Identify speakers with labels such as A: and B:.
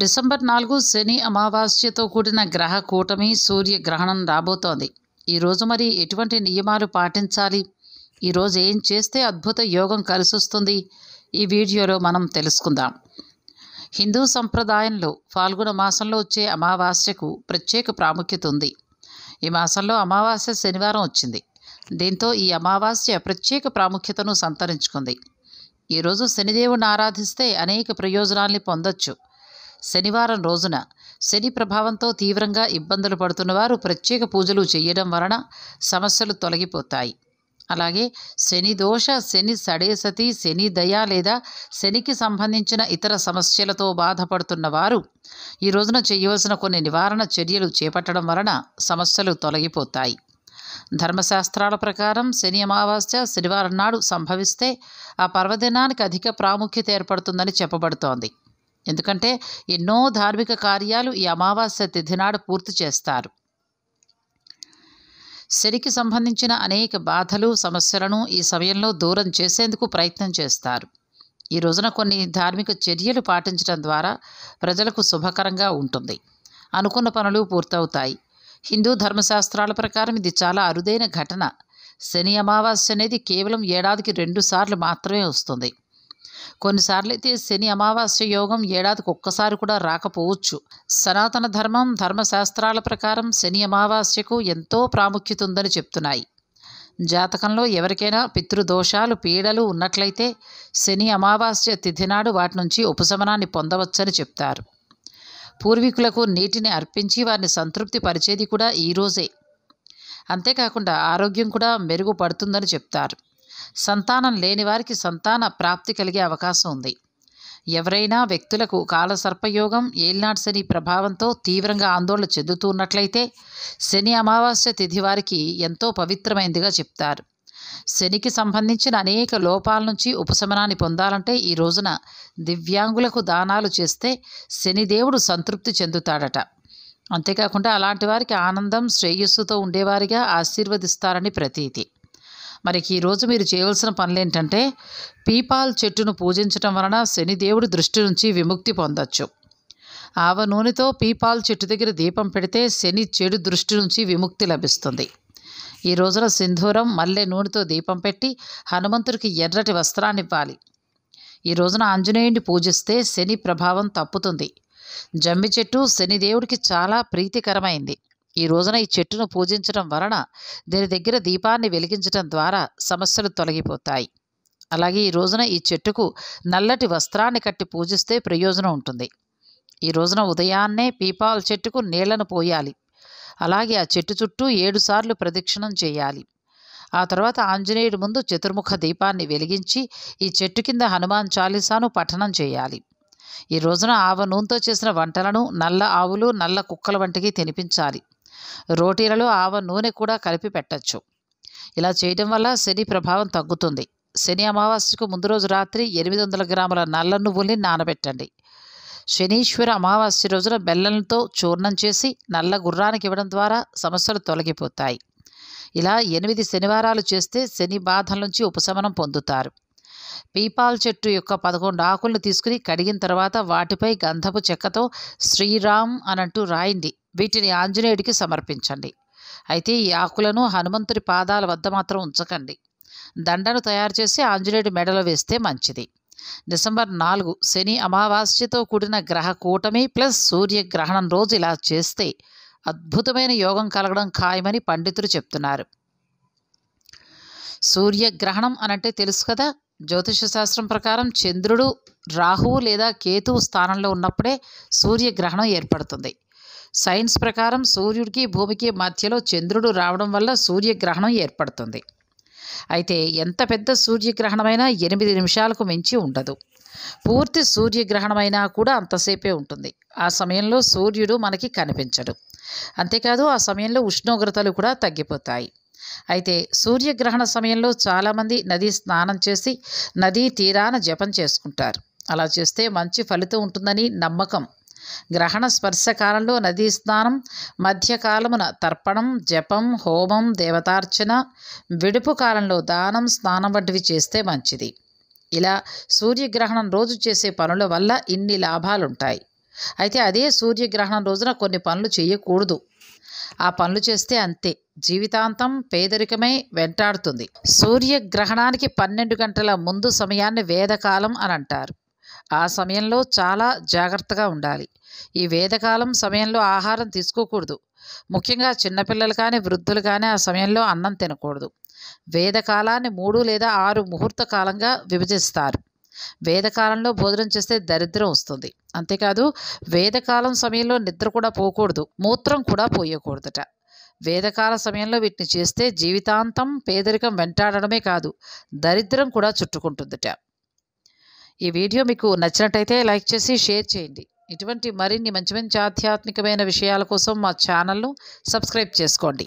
A: December నాలుగు శని అమావాస్యతో కూడిన గ్రహ కూటమి సూర్యగ్రహణం రాబోతోంది ఈరోజు మరి ఎటువంటి నియమాలు పాటించాలి ఈరోజు ఏం చేస్తే అద్భుత యోగం కలిసొస్తుంది ఈ వీడియోలో మనం తెలుసుకుందాం హిందూ సంప్రదాయంలో ఫాల్గుణ మాసంలో వచ్చే అమావాస్యకు ప్రత్యేక ప్రాముఖ్యత ఉంది ఈ మాసంలో అమావాస్య శనివారం వచ్చింది దీంతో ఈ అమావాస్య ప్రత్యేక ప్రాముఖ్యతను సంతరించుకుంది ఈరోజు శనిదేవుని ఆరాధిస్తే అనేక ప్రయోజనాల్ని పొందొచ్చు శనివారం రోజున శని ప్రభావంతో తీవ్రంగా ఇబ్బందులు పడుతున్నవారు ప్రత్యేక పూజలు చేయడం వలన సమస్యలు తొలగిపోతాయి అలాగే శని దోష శని సడేసతి శని దయ లేదా శనికి సంబంధించిన ఇతర సమస్యలతో బాధపడుతున్న వారు ఈ రోజున చేయవలసిన కొన్ని నివారణ చర్యలు చేపట్టడం వలన సమస్యలు తొలగిపోతాయి ధర్మశాస్త్రాల ప్రకారం శని అమావాస్య శనివారం నాడు సంభవిస్తే ఆ పర్వదినానికి అధిక ప్రాముఖ్యత ఏర్పడుతుందని చెప్పబడుతోంది ఎందుకంటే ఎన్నో ధార్మిక కార్యాలు ఈ అమావాస్య తిథి నాడు పూర్తి చేస్తారు శనికి సంబంధించిన అనేక బాధలు సమస్యలను ఈ సమయంలో దూరం చేసేందుకు ప్రయత్నం చేస్తారు ఈ రోజున కొన్ని ధార్మిక చర్యలు పాటించడం ద్వారా ప్రజలకు శుభకరంగా ఉంటుంది అనుకున్న పనులు పూర్తవుతాయి హిందూ ధర్మశాస్త్రాల ప్రకారం ఇది చాలా అరుదైన ఘటన శని అమావాస్య అనేది కేవలం ఏడాదికి రెండుసార్లు మాత్రమే వస్తుంది కొన్నిసార్లు అయితే శని అమావాస్య యోగం ఏడాదికి ఒక్కసారి కూడా రాకపోవచ్చు సనాతన ధర్మం ధర్మశాస్త్రాల ప్రకారం శని అమావాస్యకు ఎంతో ప్రాముఖ్యత ఉందని చెప్తున్నాయి జాతకంలో ఎవరికైనా పితృదోషాలు పీడలు ఉన్నట్లయితే శని అమావాస్య తిథి నాడు వాటి నుంచి ఉపశమనాన్ని పొందవచ్చని చెప్తారు పూర్వీకులకు నీటిని అర్పించి వారిని సంతృప్తి పరిచేది కూడా ఈరోజే అంతేకాకుండా ఆరోగ్యం కూడా మెరుగుపడుతుందని చెప్తారు సంతానం లేని వారికి సంతాన ప్రాప్తి కలిగే అవకాశం ఉంది ఎవరైనా వ్యక్తులకు కాలసర్పయోగం ఏల్నాడు శని ప్రభావంతో తీవ్రంగా ఆందోళన చెందుతున్నట్లయితే శని అమావాస్య తిథి వారికి ఎంతో పవిత్రమైందిగా చెప్తారు శనికి సంబంధించిన అనేక లోపాల నుంచి ఉపశమనాన్ని పొందాలంటే ఈ రోజున దివ్యాంగులకు దానాలు చేస్తే శనిదేవుడు సంతృప్తి చెందుతాడట అంతేకాకుండా అలాంటి వారికి ఆనందం శ్రేయస్సుతో ఉండేవారిగా ఆశీర్వదిస్తారని ప్రతీతి మరికి ఈరోజు మీరు చేయవలసిన పనులు ఏంటంటే పీపాల్ చెట్టును పూజించటం వలన శనిదేవుడి దృష్టి నుంచి విముక్తి పొందొచ్చు ఆవ నూనెతో పీపాల్ చెట్టు దగ్గర దీపం పెడితే శని చెడు దృష్టి నుంచి విముక్తి లభిస్తుంది ఈ రోజున సింధూరం మల్లె నూనెతో దీపం పెట్టి హనుమంతుడికి ఎర్రటి వస్త్రాన్ని ఇవ్వాలి ఈ రోజున ఆంజనేయుడిని పూజిస్తే శని ప్రభావం తప్పుతుంది జమ్మి చెట్టు శనిదేవుడికి చాలా ప్రీతికరమైంది ఈ రోజున ఈ చెట్టును పూజించడం వలన దీని దగ్గర దీపాన్ని వెలిగించడం ద్వారా సమస్యలు తొలగిపోతాయి అలాగే ఈ రోజున ఈ చెట్టుకు నల్లటి వస్త్రాన్ని కట్టి పూజిస్తే ప్రయోజనం ఉంటుంది ఈ రోజున ఉదయాన్నే పీపాల్ చెట్టుకు నీళ్లను పోయాలి అలాగే ఆ చెట్టు చుట్టూ ఏడుసార్లు ప్రదక్షిణం చేయాలి ఆ తర్వాత ఆంజనేయుడి ముందు చతుర్ముఖ దీపాన్ని వెలిగించి ఈ చెట్టు కింద హనుమాన్ చాలీసాను పఠనం చేయాలి ఈ రోజున ఆవ నూనెతో చేసిన వంటలను నల్ల ఆవులు నల్ల కుక్కల వంటికి తినిపించాలి రోటీలలో ఆవ నూనె కూడా కలిపి పెట్టచ్చు ఇలా చేయడం వల్ల శని ప్రభావం తగ్గుతుంది శని అమావాస్యకు ముందు రోజు రాత్రి ఎనిమిది వందల గ్రాముల నల్ల నువ్వుల్ని నానబెట్టండి శనీశ్వర అమావాస్య రోజున బెల్లంతో చూర్ణం చేసి నల్ల గుర్రానికి ఇవ్వడం ద్వారా సమస్యలు తొలగిపోతాయి ఇలా ఎనిమిది శనివారాలు చేస్తే శని బాధల నుంచి ఉపశమనం పొందుతారు పీపాల్ చెట్టు యొక్క పదకొండు ఆకులను తీసుకుని కడిగిన తర్వాత వాటిపై గంధపు చెక్కతో శ్రీరామ్ అనంటూ రాయండి వీటిని ఆంజనేయుడికి సమర్పించండి అయితే ఈ ఆకులను హనుమంతుడి పాదాల వద్ద మాత్రం ఉంచకండి దండను తయారు చేసి ఆంజనేయుడి మెడలో వేస్తే మంచిది డిసెంబర్ నాలుగు శని అమావాస్యతో కూడిన గ్రహ కూటమి ప్లస్ సూర్యగ్రహణం రోజు ఇలా చేస్తే అద్భుతమైన యోగం కలగడం ఖాయమని పండితులు చెప్తున్నారు సూర్యగ్రహణం అనంటే తెలుసు కదా జ్యోతిష శాస్త్రం ప్రకారం చంద్రుడు రాహువు లేదా కేతువు స్థానంలో ఉన్నప్పుడే సూర్యగ్రహణం ఏర్పడుతుంది సైన్స్ ప్రకారం సూర్యుడికి భూమికి మధ్యలో చంద్రుడు రావడం వల్ల సూర్యగ్రహణం ఏర్పడుతుంది అయితే ఎంత పెద్ద సూర్యగ్రహణమైనా ఎనిమిది నిమిషాలకు మించి ఉండదు పూర్తి సూర్యగ్రహణమైనా కూడా అంతసేపే ఉంటుంది ఆ సమయంలో సూర్యుడు మనకి కనిపించడు అంతేకాదు ఆ సమయంలో ఉష్ణోగ్రతలు కూడా తగ్గిపోతాయి అయితే సూర్యగ్రహణ సమయంలో చాలామంది నది స్నానం చేసి నదీ తీరాన జపం చేసుకుంటారు అలా చేస్తే మంచి ఫలితం ఉంటుందని నమ్మకం గ్రహణ స్పర్శ కాలంలో నదీ స్నానం మధ్యకాలమున తర్పణం జపం హోమం దేవతార్చన విడుపు కాలంలో దానం స్నానం వంటివి చేస్తే మంచిది ఇలా సూర్యగ్రహణం రోజు చేసే పనుల వల్ల ఇన్ని లాభాలుంటాయి అయితే అదే సూర్యగ్రహణం రోజున కొన్ని పనులు చేయకూడదు ఆ పనులు చేస్తే అంతే జీవితాంతం పేదరికమై వెంటాడుతుంది సూర్యగ్రహణానికి పన్నెండు గంటల ముందు సమయాన్ని వేదకాలం అని అంటారు ఆ సమయంలో చాలా జాగ్రత్తగా ఉండాలి ఈ వేదకాలం సమయంలో ఆహారం తీసుకోకూడదు ముఖ్యంగా చిన్నపిల్లలు కానీ వృద్ధులు కానీ ఆ సమయంలో అన్నం తినకూడదు వేదకాలాన్ని మూడు లేదా ఆరు ముహూర్త కాలంగా విభజిస్తారు వేదకాలంలో భోజనం చేస్తే దరిద్రం వస్తుంది అంతేకాదు వేదకాలం సమయంలో నిద్ర కూడా పోకూడదు మూత్రం కూడా పోయకూడదట వేదకాల సమయంలో వీటిని చేస్తే జీవితాంతం పేదరికం వెంటాడడమే కాదు దరిద్రం కూడా చుట్టుకుంటుందిట ఈ వీడియో మీకు నచ్చినట్టయితే లైక్ చేసి షేర్ చేయండి ఇటువంటి మరిన్ని మంచి మంచి ఆధ్యాత్మికమైన విషయాల కోసం మా ఛానల్ను సబ్స్క్రైబ్ చేసుకోండి